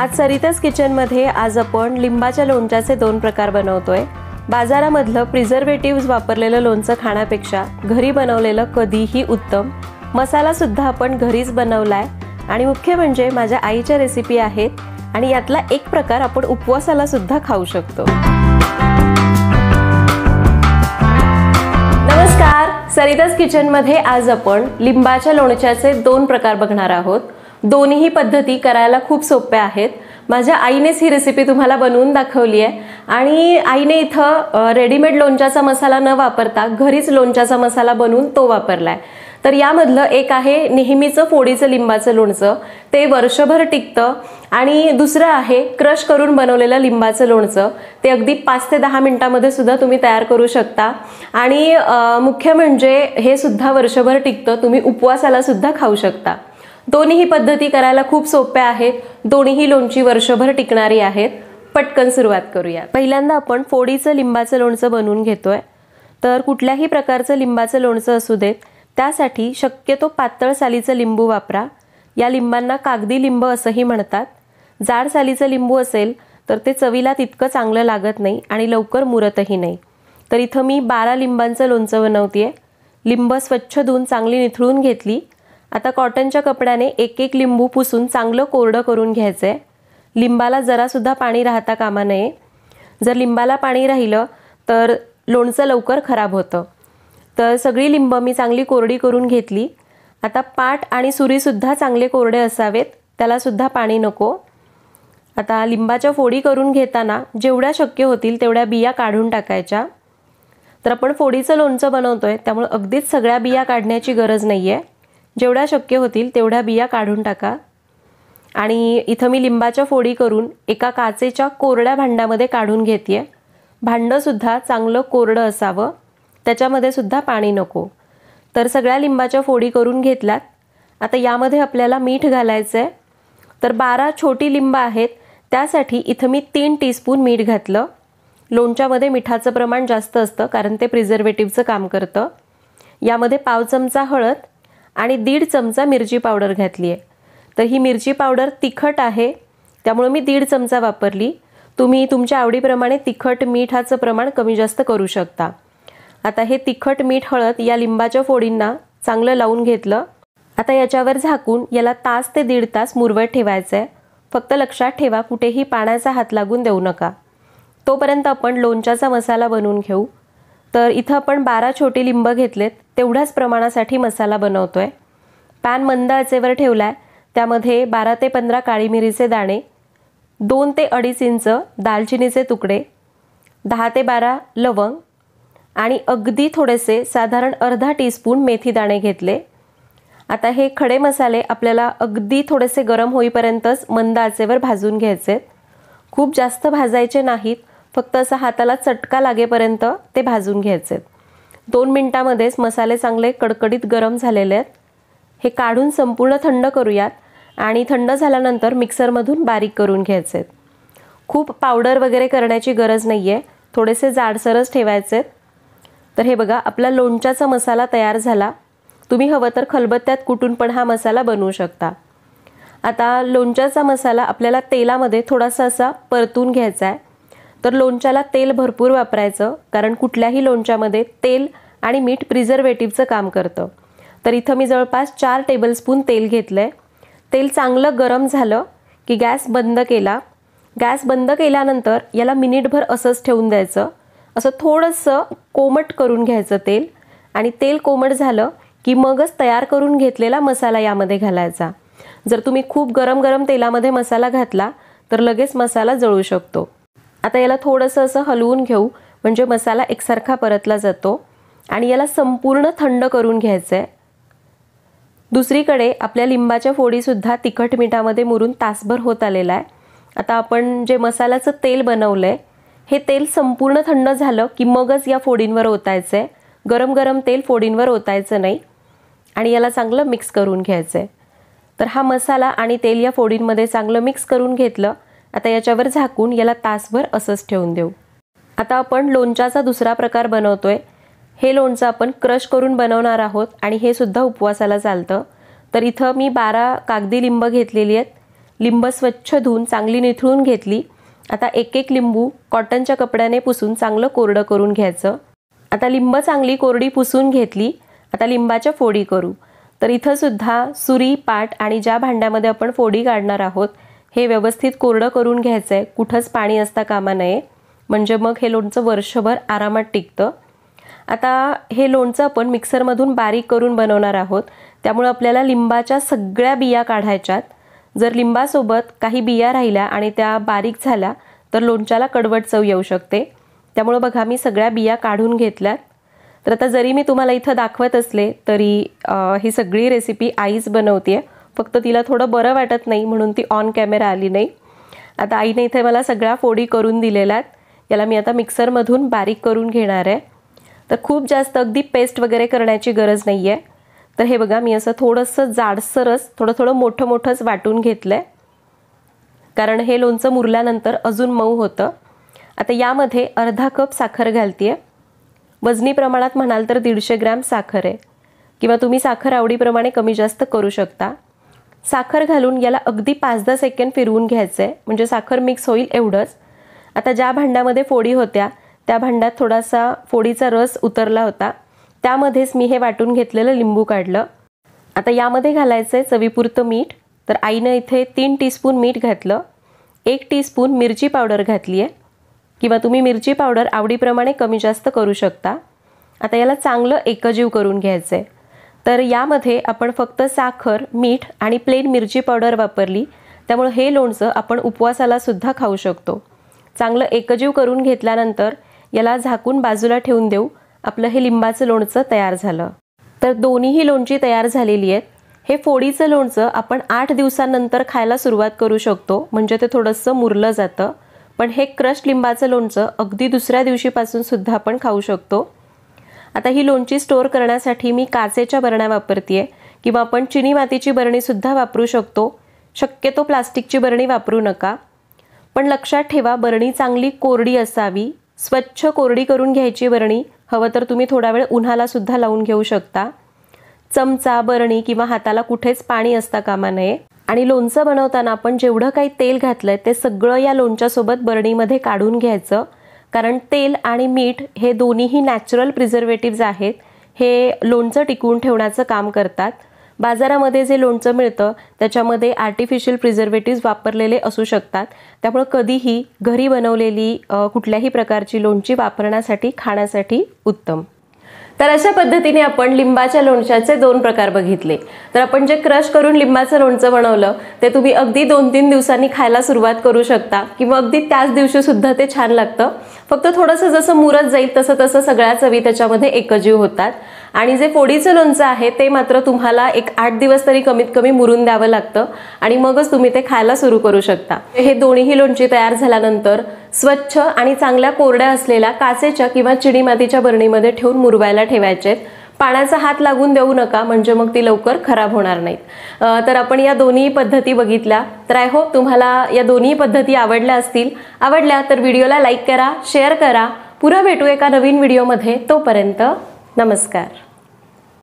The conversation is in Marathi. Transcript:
आज किचन किचनमध्ये आज आपण लिंबाच्या लोणच्याचे दोन प्रकार बनवतोय बाजारामधलं प्रिझर्वेटिव्ह वापरलेलं लोणचं खाण्यापेक्षा घरी बनवलेलं कधीही उत्तम मसाला सुद्धा आपण घरीच बनवलाय आणि मुख्य म्हणजे माझ्या आईच्या रेसिपी आहेत आणि यातला एक प्रकार आपण उपवासाला सुद्धा खाऊ शकतो नमस्कार सरिताज किचनमध्ये आज आपण लिंबाच्या लोणच्याचे दोन प्रकार बघणार आहोत दोन्हीही पद्धती करायला खूप सोप्या आहेत माझ्या आईनेच ही रेसिपी तुम्हाला बनवून दाखवली आहे आणि आईने इथं रेडीमेड लोणच्याचा मसाला न वापरता घरीच लोणच्याचा मसाला बनवून तो वापरला आहे तर यामधलं एक आहे नेहमीचं फोडीचं लिंबाचं लोणचं ते वर्षभर टिकतं आणि दुसरं आहे क्रश करून बनवलेलं लिंबाचं लोणचं ते अगदी पाच ते दहा मिनटामध्ये सुद्धा तुम्ही तयार करू शकता आणि मुख्य म्हणजे हे सुद्धा वर्षभर टिकतं तुम्ही उपवासाला सुद्धा खाऊ शकता दोन्हीही पद्धती करायला खूप सोप्या आहेत दोन्हीही लोणची वर्षभर टिकणारी आहेत पटकन सुरुवात करूया पहिल्यांदा आपण फोडीचं लिंबाचं लोणचं बनवून घेतोय तर कुठल्याही प्रकारचं लिंबाचं लोणचं असू देत त्यासाठी शक्यतो पातळ सालीचं लिंबू वापरा या लिंबांना कागदी लिंब असंही म्हणतात जाड सालीचं लिंबू असेल तर ते चवीला तितकं चांगलं लागत नाही आणि लवकर मुरतही नाही तर इथं मी बारा लिंबांचं लोणचं बनवते लिंब स्वच्छ धुवून चांगली निथळून घेतली आता कॉटनच्या कपड्याने एक एक लिंबू पुसून चांगलं कोरडं करून घ्यायचं आहे लिंबाला जरासुद्धा पाणी राहता कामा नये जर लिंबाला पाणी राहिलं तर लोणचं लवकर खराब होतं तर सगळी लिंब मी चांगली कोरडी करून घेतली आता पाट आणि सुरीसुद्धा चांगले कोरडे असावेत त्यालासुद्धा पाणी नको आता लिंबाच्या फोडी करून घेताना जेवढ्या शक्य होतील तेवढ्या बिया काढून टाकायच्या तर आपण फोडीचं लोणचं बनवतो आहे त्यामुळे अगदीच सगळ्या बिया काढण्याची गरज नाही आहे जेवढ्या शक्य होतील तेवढ्या बिया काढून टाका आणि इथं मी लिंबाच्या फोडी करून एका काचेच्या कोरड्या भांड्यामध्ये काढून घेते भांडंसुद्धा चांगलं कोरडं असावं त्याच्यामध्ये सुद्धा पाणी नको तर सगळ्या लिंबाच्या फोडी करून घेतल्यात आता यामध्ये आपल्याला मीठ घालायचं आहे तर बारा छोटी लिंब आहेत त्यासाठी इथं मी तीन टीस्पून मीठ घातलं लोणच्यामध्ये मिठाचं प्रमाण जास्त असतं कारण ते प्रिझर्वेटिव्हचं काम करतं यामध्ये पाव चमचा हळद आणि दीड चमचा मिरची पावडर घातली आहे तर ही मिरची पावडर तिखट आहे त्यामुळे मी दीड चमचा वापरली तुम्ही तुमच्या आवडीप्रमाणे तिखट मीठाचं प्रमाण कमी जास्त करू शकता आता हे तिखट मीठ हळद या लिंबाच्या फोडींना चांगलं लावून घेतलं आता याच्यावर झाकून याला तास ते दीड तास मुरवत ठेवायचं आहे फक्त लक्षात ठेवा कुठेही पाण्याचा हात लागून देऊ नका तोपर्यंत आपण लोणच्याचा मसाला बनवून घेऊ तर इथं आपण बारा छोटी लिंब घेतलेत तेवढ्याच प्रमाणासाठी मसाला बनवतो आहे पॅन मंद आचेवर ठेवला आहे त्यामध्ये बारा ते पंधरा काळी मिरीचे दाणे दोन ते अडीच इंच दालचिनीचे तुकडे दहा ते बारा लवंग आणि अगदी थोडेसे साधारण अर्धा टीस्पून मेथी दाणे घेतले आता हे खडे मसाले आपल्याला अगदी थोडेसे गरम होईपर्यंतच मंद आचेवर भाजून घ्यायचे खूप जास्त भाजायचे नाहीत फक्त असं हाताला चटका लागेपर्यंत ते भाजून घ्यायचे दोन मिनटामध्येच मसाले चांगले कडकडीत गरम झालेले आहेत हे काढून संपूर्ण थंड करूयात आणि थंड झाल्यानंतर मिक्सरमधून बारीक करून घ्यायचे आहेत खूप पावडर वगैरे करण्याची गरज नाही आहे थोडेसे जाडसरच ठेवायचे तर हे बघा आपला लोणच्याचा मसाला तयार झाला तुम्ही हवं तर खलबत्त्यात कुटून पण हा मसाला बनवू शकता आता लोणच्याचा मसाला आपल्याला तेलामध्ये थोडासा असा परतून घ्यायचा आहे तर लोणच्याला तेल भरपूर वापरायचं कारण कुठल्याही लोणच्यामध्ये तेल आणि मीठ प्रिझर्वेटिव्हचं काम करतं तर इथं मी जवळपास चार टेबलस्पून तेल घेतलं आहे तेल चांगलं गरम झालं की गॅस बंद केला गॅस बंद केल्यानंतर याला मिनिटभर असंच ठेवून द्यायचं असं थोडंसं कोमट करून घ्यायचं तेल आणि तेल कोमट झालं की मगच तयार करून घेतलेला मसाला यामध्ये घालायचा जर तुम्ही खूप गरम गरम तेलामध्ये मसाला घातला तर लगेच मसाला जळू शकतो आता याला थोडंसं असं हलवून घेऊ म्हणजे मसाला एकसारखा परतला जातो आणि याला संपूर्ण थंड करून घ्यायचं आहे दुसरीकडे आपल्या लिंबाच्या फोडीसुद्धा तिखट मिठामध्ये मुरून तासभर होत आलेला आहे आता आपण जे मसाल्याचं तेल बनवलं आहे हे तेल संपूर्ण थंड झालं की मगच या फोडींवर ओतायचं आहे गरम गरम तेल फोडींवर ओतायचं नाही आणि याला चांगलं मिक्स करून घ्यायचं आहे तर हा मसाला आणि तेल या फोडींमध्ये चांगलं मिक्स करून घेतलं आता याच्यावर झाकून याला तासभर असंच ठेवून देऊ आता आपण लोणच्याचा दुसरा प्रकार बनवतोय हे लोणचं आपण क्रश करून बनवणार आहोत आणि हे सुद्धा उपवासाला चालतं तर इथं मी बारा कागदी लिंब घेतलेली आहेत लिंब स्वच्छ धुवून चांगली निथळून घेतली आता एक एक लिंबू कॉटनच्या कपड्याने पुसून चांगलं कोरडं करून घ्यायचं आता लिंब चांगली कोरडी पुसून घेतली आता लिंबाच्या फोडी करू तर इथंसुद्धा सुरी पाट आणि ज्या भांड्यामध्ये आपण फोडी काढणार आहोत हे व्यवस्थित कोरडं करून घ्यायचं आहे कुठंच पाणी असता कामा नये म्हणजे मग हे लोणचं वर्षभर आरामात टिकतं आता हे लोणचं आपण मिक्सरमधून बारीक करून बनवणार आहोत त्यामुळं आपल्याला लिंबाच्या सगळ्या बिया काढायच्यात जर लिंबासोबत काही बिया राहिल्या आणि त्या बारीक झाल्या तर लोणच्याला कडवट चव येऊ शकते त्यामुळं बघा मी सगळ्या बिया काढून घेतल्यात तर आता जरी मी तुम्हाला इथं दाखवत असले तरी ही सगळी रेसिपी आईच बनवते आहे फक्त तिला थोडं बरं वाटत नाही म्हणून ती ऑन कॅमेरा आली नाही आता आईने इथे मला सगळ्या फोडी करून दिलेल्या आहेत याला मी आता मिक्सरमधून बारीक करून घेणार आहे तर खूप जास्त अगदी पेस्ट वगैरे करण्याची गरज नाही आहे तर हे बघा मी असं थोडंसं जाडसरच थोडं थोडं मोठं मोठंच वाटून घेतलं आहे कारण हे लोणचं मुरल्यानंतर अजून मऊ होतं आता यामध्ये अर्धा कप साखर घालती आहे वजनी प्रमाणात म्हणाल तर दीडशे ग्रॅम साखर आहे किंवा तुम्ही साखर आवडीप्रमाणे कमी जास्त करू शकता साखर घालून याला अगदी पाच दहा सेकंड फिरवून घ्यायचं आहे म्हणजे साखर मिक्स होईल एवढंच आता ज्या भांड्यामध्ये फोडी होत्या त्या भांड्यात थोडासा फोडीचा रस उतरला होता त्यामध्येच मी हे वाटून घेतलेलं लिंबू काढलं आता यामध्ये घालायचं आहे चवीपुरतं मीठ तर आईनं इथे तीन टीस्पून मीठ घातलं एक टीस्पून मिरची पावडर घातली आहे किंवा तुम्ही मिरची पावडर आवडीप्रमाणे कमी जास्त करू शकता आता याला चांगलं एकजीव करून घ्यायचं आहे तर यामध्ये आपण फक्त साखर मीठ आणि प्लेन मिरची पावडर वापरली त्यामुळे हे लोणचं आपण उपवासाला सुद्धा खाऊ शकतो चांगलं एकजीव करून घेतल्यानंतर याला झाकून बाजूला ठेवून देऊ आपलं हे लिंबाचं लोणचं तयार झालं तर दोन्हीही लोणची तयार झालेली आहेत हे फोडीचं लोणचं आपण आठ दिवसांनंतर खायला सुरुवात करू शकतो म्हणजे ते थोडंसं मुरलं जातं पण हे क्रश लिंबाचं लोणचं अगदी दुसऱ्या दिवशीपासून सुद्धा आपण खाऊ शकतो आता ही लोणची स्टोअर करण्यासाठी मी काचेच्या बरण्या वापरते आहे किंवा आपण चिनी मातीची बरणीसुद्धा वापरू शकतो शक्यतो प्लास्टिकची बरणी वापरू नका पण लक्षात ठेवा बरणी चांगली कोरडी असावी स्वच्छ कोरडी करून घ्यायची बरणी हवं तर तुम्ही थोडा वेळ उन्हालासुद्धा लावून घेऊ शकता चमचा बरणी किंवा हाताला कुठेच पाणी असता कामा नये आणि लोणचं बनवताना आपण जेवढं काही तेल घातलं आहे ते सगळं या लोणच्यासोबत बरणीमध्ये काढून घ्यायचं कारण तेल आणि मीठ हे दोन्हीही नॅचरल प्रिझर्वेटिव्ज आहेत हे लोणचं टिकवून ठेवण्याचं काम करतात बाजारामध्ये जे लोणचं मिळतं त्याच्यामध्ये आर्टिफिशियल प्रिझर्वेटिव्ह वापरलेले असू शकतात त्यामुळे कधीही घरी बनवलेली कुठल्याही प्रकारची लोणची वापरण्यासाठी खाण्यासाठी उत्तम तर अशा पद्धतीने आपण लिंबाच्या लोणच्याचे दोन प्रकार बघितले तर आपण जे क्रश करून लिंबाचं लोणचं बनवलं ते तुम्ही अगदी दोन तीन दिवसांनी खायला सुरुवात करू शकता किंवा अगदी त्याच दिवशी सुद्धा ते छान लागतं फक्त थोडंसं जसं मुरत जाईल तसं तसं सगळ्या चवी त्याच्यामध्ये एकजीव होतात आणि जे फोडीचं लोणचं आहे ते मात्र तुम्हाला एक आठ दिवस तरी कमीत कमी मुरून द्यावं लागतं आणि मगच तुम्ही ते खायला सुरू करू शकता हे दोन्ही लोणची तयार झाल्यानंतर स्वच्छ आणि चांगल्या कोरड्या असलेल्या काचेच्या किंवा चिडी मातीच्या बरणीमध्ये ठेवून मुरवायला ठेवायचे पाण्याचा हात लागून देऊ नका म्हणजे मग ती लवकर खराब होणार नाहीत तर आपण या दोन्ही पद्धती बघितल्या तर आय होप तुम्हाला या दोन्ही पद्धती आवडल्या असतील आवडल्या तर व्हिडिओला लाईक करा शेअर करा पुन्हा भेटू एका नवीन व्हिडिओमध्ये तोपर्यंत नमस्कार